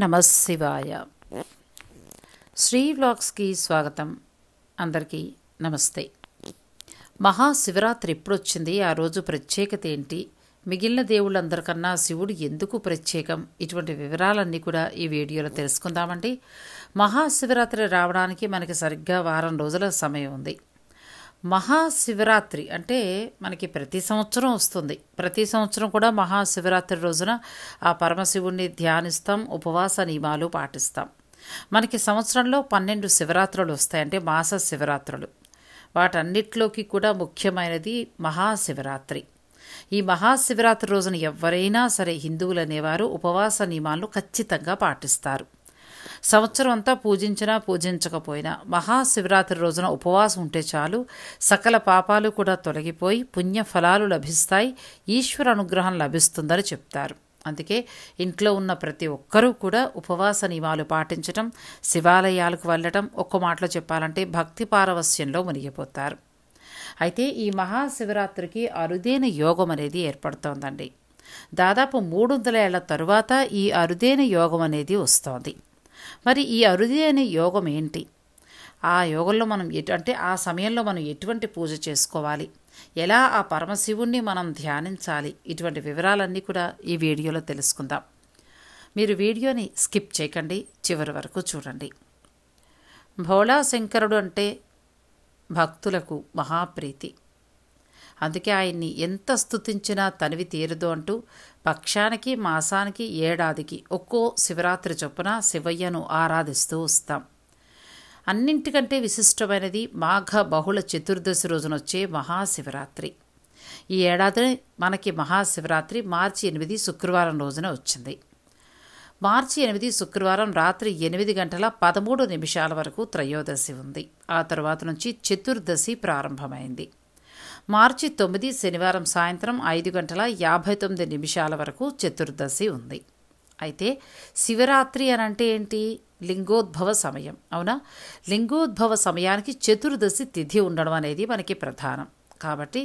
నమ శివాయ శ్రీ వ్లాగ్స్కి స్వాగతం అందరికీ నమస్తే మహాశివరాత్రి ఎప్పుడొచ్చింది ఆ రోజు ప్రత్యేకత ఏంటి మిగిలిన దేవుళ్ళందరికన్నా శివుడు ఎందుకు ప్రత్యేకం ఇటువంటి వివరాలన్నీ కూడా ఈ వీడియోలో తెలుసుకుందామండి మహాశివరాత్రి రావడానికి మనకి సరిగ్గా వారం రోజుల సమయం ఉంది మహాశివరాత్రి అంటే మనకి ప్రతి సంవత్సరం వస్తుంది ప్రతి సంవత్సరం కూడా మహాశివరాత్రి రోజున ఆ పరమశివుణ్ణి ధ్యానిస్తాం ఉపవాస నియమాలు పాటిస్తాం మనకి సంవత్సరంలో పన్నెండు శివరాత్రులు వస్తాయి అంటే మాస శివరాత్రులు వాటన్నిటిలోకి కూడా ముఖ్యమైనది మహాశివరాత్రి ఈ మహాశివరాత్రి రోజున ఎవరైనా సరే హిందువులు అనేవారు ఉపవాస నియమాలను ఖచ్చితంగా పాటిస్తారు సంవత్సరం అంతా పూజించినా పూజించకపోయినా మహాశివరాత్రి రోజున ఉపవాసం ఉంటే చాలు సకల పాపాలు కూడా తొలగిపోయి పుణ్య ఫలాలు లభిస్తాయి ఈశ్వర అనుగ్రహం లభిస్తుందని చెప్తారు అందుకే ఇంట్లో ఉన్న ప్రతి ఒక్కరూ కూడా ఉపవాస నియమాలు పాటించటం శివాలయాలకు వెళ్ళటం ఒక్క మాటలో చెప్పాలంటే భక్తి పారవస్యంలో మునిగిపోతారు అయితే ఈ మహాశివరాత్రికి అరుదైన యోగం అనేది ఏర్పడుతోందండి దాదాపు మూడు వందల ఏళ్ల తరువాత ఈ అరుదైన యోగం అనేది వస్తోంది మరి ఈ అరుది అనే యోగం ఏంటి ఆ యోగంలో మనం ఎటు అంటే ఆ సమయంలో మనం ఎటువంటి పూజ చేసుకోవాలి ఎలా ఆ పరమశివుణ్ణి మనం ధ్యానించాలి ఇటువంటి వివరాలన్నీ కూడా ఈ వీడియోలో తెలుసుకుందాం మీరు వీడియోని స్కిప్ చేయకండి చివరి వరకు చూడండి భోళా శంకరుడు అంటే భక్తులకు మహాప్రీతి అందుకే ఆయన్ని ఎంత స్థుతించినా తనివి తీరదు అంటూ పక్షానికి మాసానికి ఏడాదికి ఒక్కో శివరాత్రి చొప్పున శివయ్యను ఆరాధిస్తూ వస్తాం అన్నింటికంటే విశిష్టమైనది మాఘ బహుళ చతుర్దశి రోజున వచ్చే మహాశివరాత్రి ఈ ఏడాది మనకి మహాశివరాత్రి మార్చి ఎనిమిది శుక్రవారం రోజున వచ్చింది మార్చి ఎనిమిది శుక్రవారం రాత్రి ఎనిమిది గంటల పదమూడు నిమిషాల వరకు త్రయోదశి ఉంది ఆ తర్వాత నుంచి చతుర్దశి ప్రారంభమైంది మార్చి తొమ్మిది శనివారం సాయంత్రం ఐదు గంటల యాభై తొమ్మిది నిమిషాల వరకు చతుర్దశి ఉంది అయితే శివరాత్రి అని అంటే ఏంటి లింగోద్భవ సమయం అవునా లింగోద్భవ సమయానికి చతుర్దశి తిథి ఉండడం అనేది మనకి ప్రధానం కాబట్టి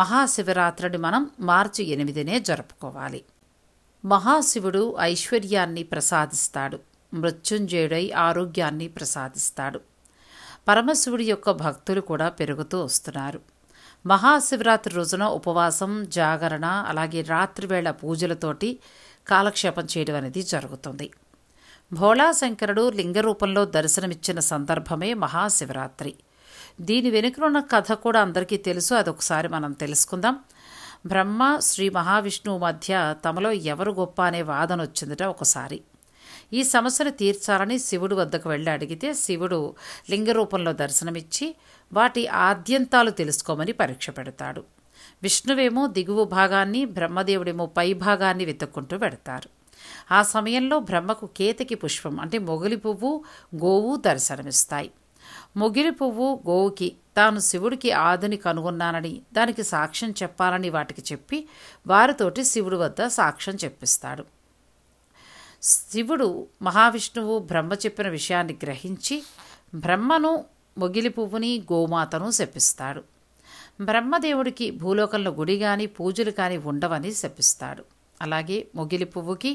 మహాశివరాత్రిని మనం మార్చి ఎనిమిదినే జరుపుకోవాలి మహాశివుడు ఐశ్వర్యాన్ని ప్రసాదిస్తాడు మృత్యుంజయుడై ఆరోగ్యాన్ని ప్రసాదిస్తాడు పరమశివుడి యొక్క భక్తులు కూడా పెరుగుతూ వస్తున్నారు మహాశివరాత్రి రోజున ఉపవాసం జాగరణ అలాగే రాత్రివేళ పూజలతోటి కాలక్షేపం చేయడం అనేది జరుగుతుంది భోళాశంకరుడు లింగరూపంలో దర్శనమిచ్చిన సందర్భమే మహాశివరాత్రి దీని వెనుకనున్న కథ కూడా అందరికీ తెలుసు అదొకసారి మనం తెలుసుకుందాం బ్రహ్మ శ్రీ మహావిష్ణువు మధ్య తమలో ఎవరు గొప్ప అనే వాదన వచ్చిందట ఒకసారి ఈ సమస్యను తీర్చాలని శివుడు వద్దకు వెళ్ళి అడిగితే శివుడు లింగ రూపంలో దర్శనమిచ్చి వాటి ఆద్యంతాలు తెలుసుకోమని పరీక్ష పెడతాడు విష్ణువేమో దిగువ భాగాన్ని బ్రహ్మదేవుడేమో పైభాగాన్ని వెతుక్కుంటూ పెడతారు ఆ సమయంలో బ్రహ్మకు కేతకి పుష్పం అంటే మొగిలి పువ్వు గోవు దర్శనమిస్తాయి మొగిలి పువ్వు గోవుకి తాను శివుడికి ఆదిని కనుగొన్నానని దానికి సాక్ష్యం చెప్పాలని వాటికి చెప్పి వారితోటి శివుడి వద్ద సాక్ష్యం చెప్పిస్తాడు శివుడు మహావిష్ణువు బ్రహ్మ చెప్పిన విషయాన్ని గ్రహించి బ్రహ్మను మొగిలి పువ్వుని గోమాతను శపిస్తాడు బ్రహ్మదేవుడికి భూలోకంలో గుడి కానీ పూజలు కానీ ఉండవని శపిస్తాడు అలాగే మొగిలి పువ్వుకి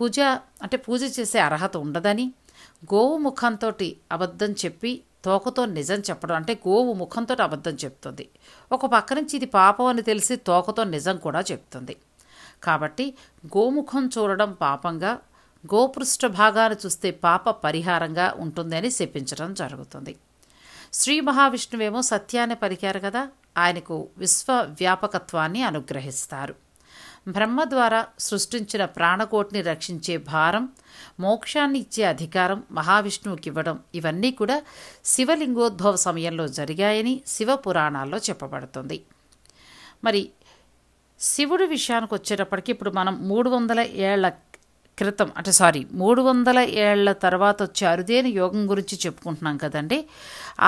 పూజ అంటే పూజ చేసే అర్హత ఉండదని గోవు ముఖంతో అబద్ధం చెప్పి తోకతో నిజం చెప్పడం అంటే గోవు ముఖంతో అబద్ధం చెప్తుంది ఒక పక్క నుంచి ఇది పాపం అని తెలిసి తోకతో నిజం కూడా చెప్తుంది కాబట్టి గోముఖం చూడడం పాపంగా గోపృష్ఠ భాగాన్ని చూస్తే పాప పరిహారంగా ఉంటుందని చెప్పించడం జరుగుతుంది శ్రీ మహావిష్ణువేమో సత్యాన్ని పలికారు కదా ఆయనకు విశ్వవ్యాపకత్వాన్ని అనుగ్రహిస్తారు బ్రహ్మ ద్వారా సృష్టించిన ప్రాణకోటిని రక్షించే భారం మోక్షాన్ని ఇచ్చే అధికారం మహావిష్ణువుకి ఇవ్వడం ఇవన్నీ కూడా శివలింగోద్భవ సమయంలో జరిగాయని శివ పురాణాల్లో చెప్పబడుతుంది మరి శివుడి విషయానికి వచ్చేటప్పటికి ఇప్పుడు మనం మూడు వందల ఏళ్ల క్రితం అంటే సారీ మూడు వందల ఏళ్ల తర్వాత వచ్చే అరుదైన యోగం గురించి చెప్పుకుంటున్నాం కదండి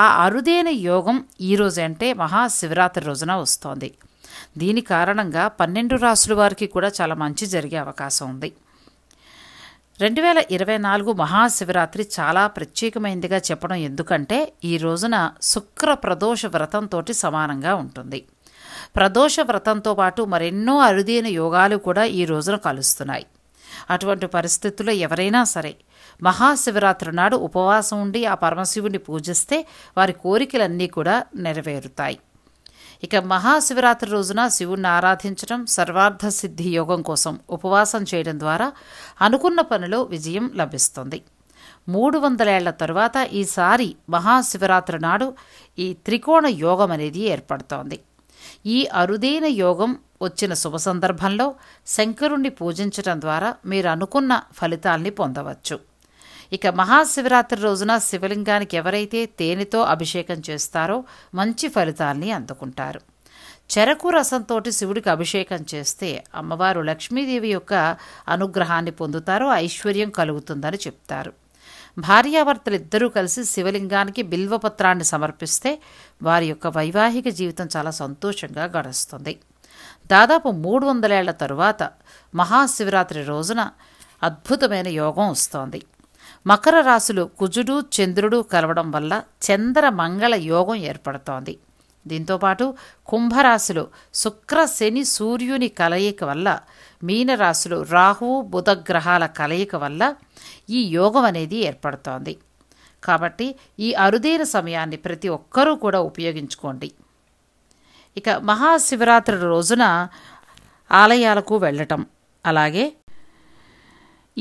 ఆ అరుదైన యోగం ఈరోజు అంటే మహాశివరాత్రి రోజున వస్తోంది దీని కారణంగా పన్నెండు రాసుల వారికి కూడా చాలా మంచి జరిగే అవకాశం ఉంది రెండు వేల ఇరవై నాలుగు మహాశివరాత్రి చాలా ప్రత్యేకమైందిగా చెప్పడం ఎందుకంటే ఈ రోజున శుక్ర ప్రదోష వ్రతంతో సమానంగా ఉంటుంది ప్రదోష వ్రతంతో పాటు మరెన్నో అరుదైన యోగాలు కూడా ఈ రోజున కలుస్తున్నాయి అటువంటి పరిస్థితుల్లో ఎవరైనా సరే మహాశివరాత్రి నాడు ఉపవాసం ఉండి ఆ పరమశివుని పూజిస్తే వారి కోరికలన్నీ కూడా నెరవేరుతాయి ఇక మహాశివరాత్రి రోజున శివుణ్ణి ఆరాధించడం సర్వార్థ సిద్ధి యోగం కోసం ఉపవాసం చేయడం ద్వారా అనుకున్న పనిలో విజయం లభిస్తుంది మూడు వందలేళ్ల తరువాత ఈసారి మహాశివరాత్రి నాడు ఈ త్రికోణ యోగం అనేది ఏర్పడుతోంది ఈ అరుదైన యోగం వచ్చిన శుభ సందర్భంలో శంకరుణ్ణి పూజించటం ద్వారా మీరు అనుకున్న ఫలితాల్ని పొందవచ్చు ఇక మహాశివరాత్రి రోజున శివలింగానికి ఎవరైతే తేనెతో అభిషేకం చేస్తారో మంచి ఫలితాల్ని అందుకుంటారు చెరకు రసంతో శివుడికి అభిషేకం చేస్తే అమ్మవారు లక్ష్మీదేవి యొక్క అనుగ్రహాన్ని పొందుతారో ఐశ్వర్యం కలుగుతుందని చెప్తారు భార్యాభర్తలిద్దరూ కలిసి శివలింగానికి బిల్వపత్రాన్ని సమర్పిస్తే వారి యొక్క వైవాహిక జీవితం చాలా సంతోషంగా గడుస్తుంది దాదాపు మూడు వందలేళ్ల తరువాత మహాశివరాత్రి రోజున అద్భుతమైన యోగం వస్తోంది మకర రాశులు కుజుడు చంద్రుడు కలవడం వల్ల చంద్ర మంగళ యోగం ఏర్పడుతోంది దీంతోపాటు కుంభరాశిలో శుక్ర శని సూర్యుని కలయిక వల్ల మీనరాశిలో రాహువు బుధ గ్రహాల కలయిక వల్ల ఈ యోగం అనేది ఏర్పడుతోంది కాబట్టి ఈ అరుదైన సమయాన్ని ప్రతి ఒక్కరూ కూడా ఉపయోగించుకోండి ఇక మహాశివరాత్రి రోజున ఆలయాలకు వెళ్ళటం అలాగే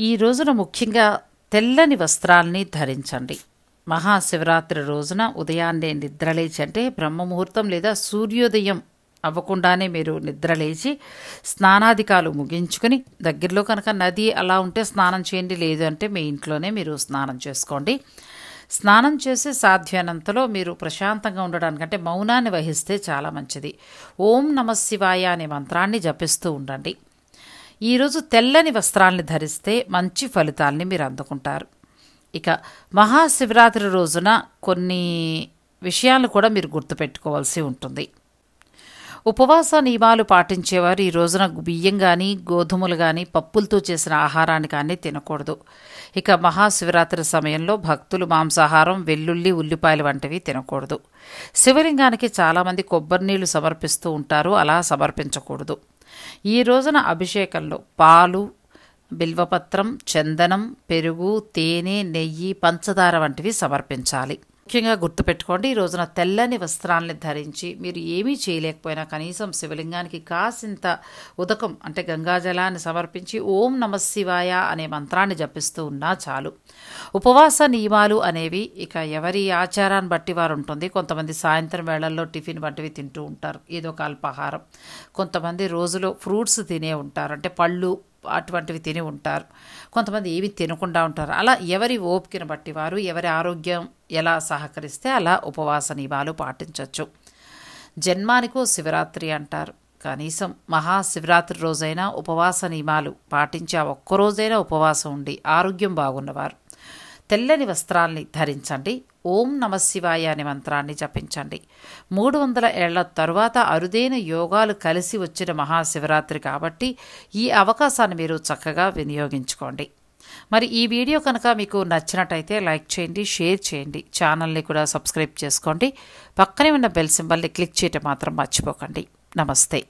ఈ రోజున ముఖ్యంగా తెల్లని వస్త్రాల్ని ధరించండి మహాశివరాత్రి రోజున ఉదయాన్నే నిద్రలేచి అంటే బ్రహ్మముహూర్తం లేదా సూర్యోదయం అవ్వకుండానే మీరు నిద్రలేచి స్నానాధికాలు ముగించుకుని దగ్గరలో కనుక నది అలా ఉంటే స్నానం చేయండి లేదు అంటే మీ ఇంట్లోనే మీరు స్నానం చేసుకోండి స్నానం చేసే సాధ్యనంతలో మీరు ప్రశాంతంగా ఉండడానికంటే మౌనాన్ని వహిస్తే చాలా మంచిది ఓం నమ శివాయ అనే మంత్రాన్ని జపిస్తూ ఉండండి ఈరోజు తెల్లని వస్త్రాల్ని ధరిస్తే మంచి ఫలితాల్ని మీరు అందుకుంటారు ఇక మహాశివరాత్రి రోజున కొన్ని విషయాలు కూడా మీరు గుర్తుపెట్టుకోవాల్సి ఉంటుంది ఉపవాస నియమాలు పాటించేవారు ఈ రోజున బియ్యం కానీ గోధుమలు కానీ పప్పులతో చేసిన ఆహారాన్ని కానీ తినకూడదు ఇక మహాశివరాత్రి సమయంలో భక్తులు మాంసాహారం వెల్లుల్లి ఉల్లిపాయలు వంటివి తినకూడదు శివలింగానికి చాలామంది కొబ్బరి నీళ్లు సమర్పిస్తూ ఉంటారు అలా సమర్పించకూడదు ఈ రోజున అభిషేకంలో పాలు బిల్వపత్రం చందనం పెరుగు తేనె నెయ్యి పంచదార వంటివి సమర్పించాలి ముఖ్యంగా గుర్తుపెట్టుకోండి ఈ రోజున తెల్లని వస్త్రాలని ధరించి మీరు ఏమీ చేయలేకపోయినా కనీసం శివలింగానికి కాసింత ఉదకం అంటే గంగాజలాన్ని సమర్పించి ఓం నమ శివాయ అనే మంత్రాన్ని జపిస్తూ ఉన్నా చాలు ఉపవాస నియమాలు అనేవి ఇక ఎవరి ఆచారాన్ని బట్టి వారు ఉంటుంది కొంతమంది సాయంత్రం వేళల్లో టిఫిన్ వంటివి తింటూ ఉంటారు ఏదో ఒక అల్పాహారం కొంతమంది రోజులో ఫ్రూట్స్ తినే ఉంటారు అంటే పళ్ళు అటువంటివి తిని ఉంటారు కొంతమంది ఏవి తినకుండా ఉంటారు అలా ఎవరి ఓపికను బట్టి వారు ఎవరి ఆరోగ్యం ఎలా సహకరిస్తే అలా ఉపవాస నియమాలు పాటించవచ్చు జన్మానికో శివరాత్రి అంటారు కనీసం మహాశివరాత్రి రోజైనా ఉపవాస నియమాలు పాటించి ఆ ఒక్కరోజైనా ఉపవాసం ఉండి ఆరోగ్యం బాగున్నవారు తెల్లని వస్త్రాల్ని ధరించండి ఓం నమ శివాయ అనే మంత్రాన్ని జపించండి మూడు వందల ఏళ్ల తరువాత అరుదైన యోగాలు కలిసి వచ్చిన మహాశివరాత్రి కాబట్టి ఈ అవకాశాన్ని మీరు చక్కగా వినియోగించుకోండి మరి ఈ వీడియో కనుక మీకు నచ్చినట్టయితే లైక్ చేయండి షేర్ చేయండి ఛానల్ని కూడా సబ్స్క్రైబ్ చేసుకోండి పక్కనే ఉన్న బెల్ సింబల్ని క్లిక్ చేయటం మాత్రం మర్చిపోకండి నమస్తే